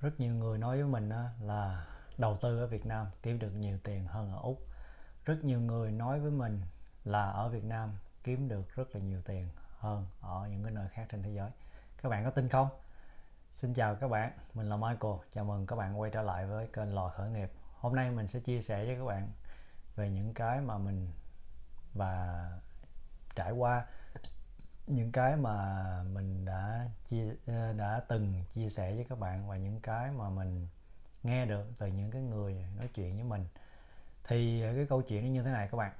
rất nhiều người nói với mình là đầu tư ở Việt Nam kiếm được nhiều tiền hơn ở Úc rất nhiều người nói với mình là ở Việt Nam kiếm được rất là nhiều tiền hơn ở những cái nơi khác trên thế giới các bạn có tin không Xin chào các bạn, mình là Michael, chào mừng các bạn quay trở lại với kênh Lò Khởi Nghiệp Hôm nay mình sẽ chia sẻ với các bạn về những cái mà mình và trải qua những cái mà mình đã chia ờ, đã từng chia sẻ với các bạn và những cái mà mình nghe được từ những cái người nói chuyện với mình thì cái câu chuyện nó như thế này các bạn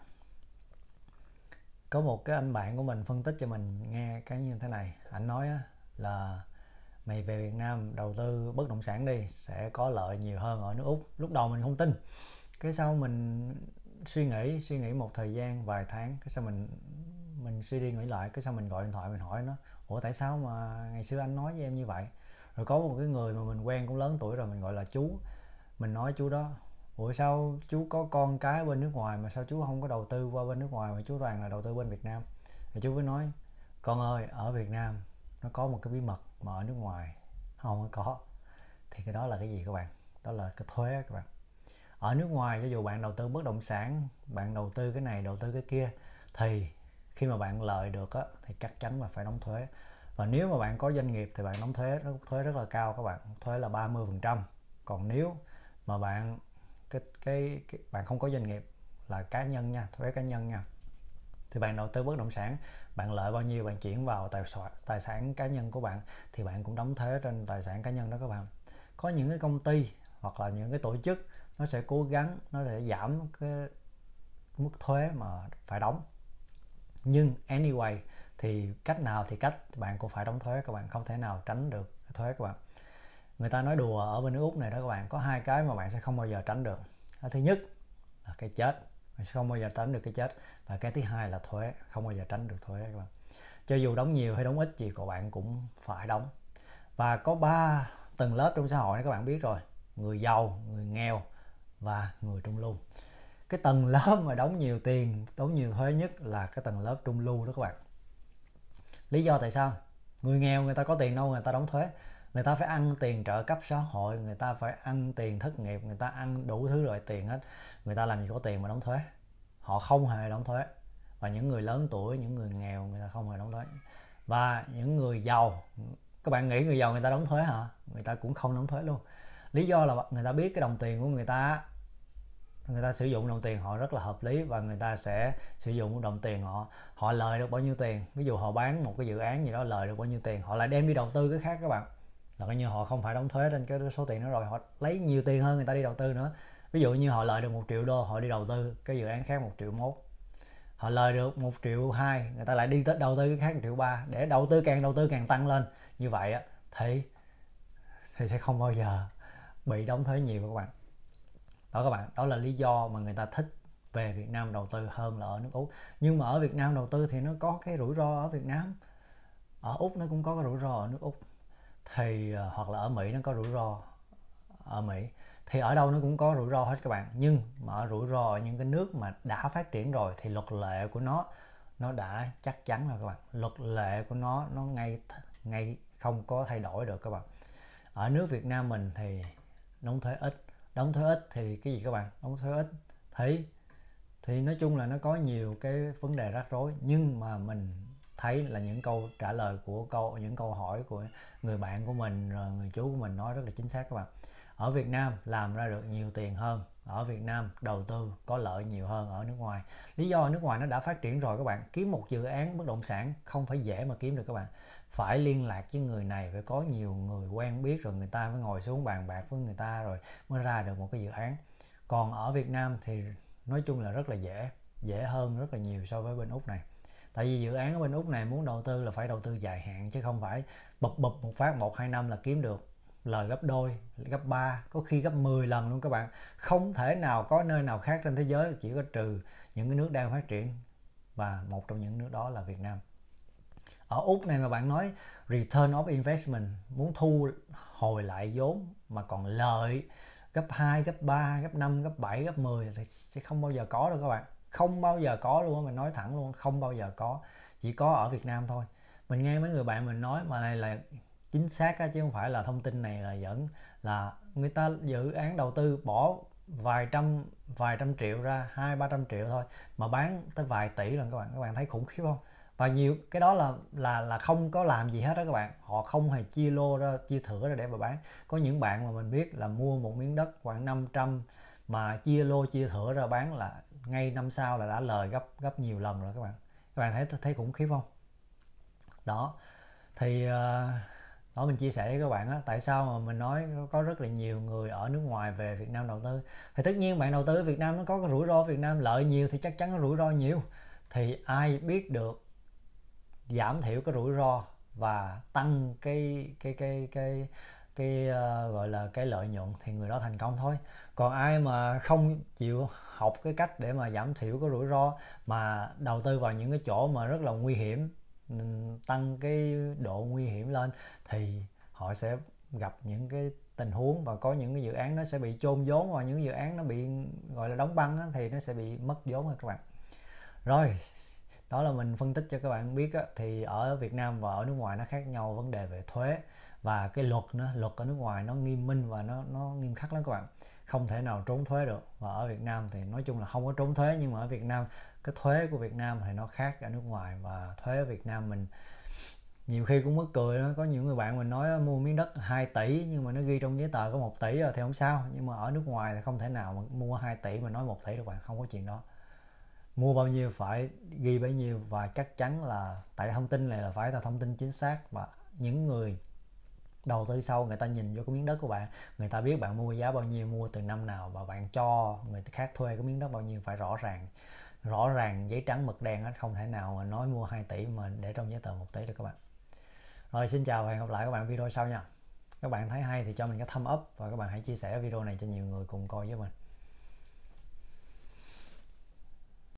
có một cái anh bạn của mình phân tích cho mình nghe cái như thế này anh nói là mày về Việt Nam đầu tư bất động sản đi sẽ có lợi nhiều hơn ở nước Úc lúc đầu mình không tin cái sau mình suy nghĩ suy nghĩ một thời gian vài tháng cái sau mình mình suy đi nghĩ lại cái sao mình gọi điện thoại mình hỏi nó ủa tại sao mà ngày xưa anh nói với em như vậy rồi có một cái người mà mình quen cũng lớn tuổi rồi mình gọi là chú mình nói chú đó ủa sao chú có con cái bên nước ngoài mà sao chú không có đầu tư qua bên nước ngoài mà chú toàn là đầu tư bên Việt Nam thì chú mới nói con ơi ở Việt Nam nó có một cái bí mật mà ở nước ngoài không có thì cái đó là cái gì các bạn đó là cái thuế các bạn ở nước ngoài cho dù bạn đầu tư bất động sản bạn đầu tư cái này đầu tư cái kia thì khi mà bạn lợi được á, thì chắc chắn là phải đóng thuế và nếu mà bạn có doanh nghiệp thì bạn đóng thuế thuế rất là cao các bạn thuế là 30 phần trăm còn nếu mà bạn cái, cái, cái bạn không có doanh nghiệp là cá nhân nha thuế cá nhân nha thì bạn đầu tư bất động sản bạn lợi bao nhiêu bạn chuyển vào tài sản tài sản cá nhân của bạn thì bạn cũng đóng thuế trên tài sản cá nhân đó các bạn có những cái công ty hoặc là những cái tổ chức nó sẽ cố gắng nó để giảm cái mức thuế mà phải đóng nhưng anyway thì cách nào thì cách bạn cũng phải đóng thuế các bạn không thể nào tránh được thuế các bạn người ta nói đùa ở bên nước úc này đó các bạn có hai cái mà bạn sẽ không bao giờ tránh được thứ nhất là cái chết bạn sẽ không bao giờ tránh được cái chết và cái thứ hai là thuế không bao giờ tránh được thuế các bạn cho dù đóng nhiều hay đóng ít gì của bạn cũng phải đóng và có ba tầng lớp trong xã hội các bạn biết rồi người giàu người nghèo và người trung lưu cái tầng lớp mà đóng nhiều tiền tốn nhiều thuế nhất là cái tầng lớp trung lưu đó các bạn lý do tại sao người nghèo người ta có tiền đâu người ta đóng thuế người ta phải ăn tiền trợ cấp xã hội người ta phải ăn tiền thất nghiệp người ta ăn đủ thứ loại tiền hết người ta làm gì có tiền mà đóng thuế họ không hề đóng thuế và những người lớn tuổi những người nghèo người ta không hề đóng thuế và những người giàu các bạn nghĩ người giàu người ta đóng thuế hả người ta cũng không đóng thuế luôn lý do là người ta biết cái đồng tiền của người ta người ta sử dụng đồng tiền họ rất là hợp lý và người ta sẽ sử dụng đồng tiền họ họ lời được bao nhiêu tiền ví dụ họ bán một cái dự án gì đó lời được bao nhiêu tiền họ lại đem đi đầu tư cái khác các bạn là coi như họ không phải đóng thuế trên cái số tiền đó rồi họ lấy nhiều tiền hơn người ta đi đầu tư nữa ví dụ như họ lời được một triệu đô họ đi đầu tư cái dự án khác một triệu mốt họ lời được một triệu hai người ta lại đi tới đầu tư cái khác một triệu ba để đầu tư càng đầu tư càng tăng lên như vậy á thì thì sẽ không bao giờ bị đóng thuế nhiều các bạn đó các bạn đó là lý do mà người ta thích về Việt Nam đầu tư hơn là ở nước Úc nhưng mà ở Việt Nam đầu tư thì nó có cái rủi ro ở Việt Nam ở Úc nó cũng có cái rủi ro ở nước Úc thì ờ, hoặc là ở Mỹ nó có rủi ro ở Mỹ thì ở đâu nó cũng có rủi ro hết các bạn nhưng mà ở rủi ro ở những cái nước mà đã phát triển rồi thì luật lệ của nó nó đã chắc chắn rồi các bạn luật lệ của nó nó ngay ngay không có thay đổi được các bạn ở nước Việt Nam mình thì đóng thuế ít đóng thuế ít thì cái gì các bạn đóng thuế ít thấy thì nói chung là nó có nhiều cái vấn đề rắc rối nhưng mà mình thấy là những câu trả lời của câu những câu hỏi của người bạn của mình rồi người chú của mình nói rất là chính xác các bạn ở Việt Nam làm ra được nhiều tiền hơn ở Việt Nam đầu tư có lợi nhiều hơn ở nước ngoài lý do nước ngoài nó đã phát triển rồi các bạn kiếm một dự án bất động sản không phải dễ mà kiếm được các bạn phải liên lạc với người này phải có nhiều người quen biết rồi người ta mới ngồi xuống bàn bạc với người ta rồi mới ra được một cái dự án còn ở Việt Nam thì nói chung là rất là dễ dễ hơn rất là nhiều so với bên Úc này tại vì dự án ở bên Úc này muốn đầu tư là phải đầu tư dài hạn chứ không phải bập bập một phát một hai năm là kiếm được lời gấp đôi gấp ba có khi gấp 10 lần luôn các bạn không thể nào có nơi nào khác trên thế giới chỉ có trừ những cái nước đang phát triển và một trong những nước đó là Việt Nam ở úc này mà bạn nói return of investment muốn thu hồi lại vốn mà còn lợi gấp 2, gấp 3, gấp 5, gấp 7, gấp 10 thì sẽ không bao giờ có đâu các bạn không bao giờ có luôn mình nói thẳng luôn không bao giờ có chỉ có ở Việt Nam thôi mình nghe mấy người bạn mình nói mà này là chính xác á, chứ không phải là thông tin này là dẫn là người ta dự án đầu tư bỏ vài trăm vài trăm triệu ra hai ba trăm triệu thôi mà bán tới vài tỷ lần các bạn các bạn thấy khủng khiếp không và nhiều cái đó là là là không có làm gì hết đó các bạn họ không hề chia lô ra chia thửa ra để mà bán có những bạn mà mình biết là mua một miếng đất khoảng 500 mà chia lô chia thửa ra bán là ngay năm sau là đã lời gấp gấp nhiều lần rồi các bạn các bạn thấy thấy khủng khiếp không đó thì ờ, đó mình chia sẻ với các bạn á tại sao mà mình nói có rất là nhiều người ở nước ngoài về Việt Nam đầu tư thì tất nhiên bạn đầu tư ở Việt Nam nó có cái rủi ro Việt Nam lợi nhiều thì chắc chắn có rủi ro nhiều thì ai biết được giảm thiểu cái rủi ro và tăng cái cái cái cái cái uh, gọi là cái lợi nhuận thì người đó thành công thôi còn ai mà không chịu học cái cách để mà giảm thiểu cái rủi ro mà đầu tư vào những cái chỗ mà rất là nguy hiểm tăng cái độ nguy hiểm lên thì họ sẽ gặp những cái tình huống và có những cái dự án nó sẽ bị chôn vốn và những dự án nó bị gọi là đóng băng á, thì nó sẽ bị mất vốn rồi các bạn rồi đó là mình phân tích cho các bạn biết á, thì ở Việt Nam và ở nước ngoài nó khác nhau vấn đề về thuế và cái luật nữa luật ở nước ngoài nó nghiêm minh và nó nó nghiêm khắc lắm các bạn không thể nào trốn thuế được và ở Việt Nam thì nói chung là không có trốn thuế nhưng mà ở Việt Nam cái thuế của Việt Nam thì nó khác ở nước ngoài và thuế ở Việt Nam mình nhiều khi cũng mất cười đó có nhiều người bạn mình nói mua miếng đất 2 tỷ nhưng mà nó ghi trong giấy tờ có 1 tỷ rồi thì không sao nhưng mà ở nước ngoài thì không thể nào mà mua 2 tỷ mà nói 1 tỷ được bạn không có chuyện đó mua bao nhiêu phải ghi bấy nhiêu và chắc chắn là tại thông tin này là phải là thông tin chính xác và những người đầu tư sau người ta nhìn vô cái miếng đất của bạn người ta biết bạn mua giá bao nhiêu mua từ năm nào và bạn cho người khác thuê cái miếng đất bao nhiêu phải rõ ràng rõ ràng giấy trắng mực đen không thể nào mà nói mua 2 tỷ mà để trong giấy tờ 1 tỷ được các bạn rồi xin chào và hẹn gặp lại các bạn video sau nha các bạn thấy hay thì cho mình cái thumb up và các bạn hãy chia sẻ video này cho nhiều người cùng coi với mình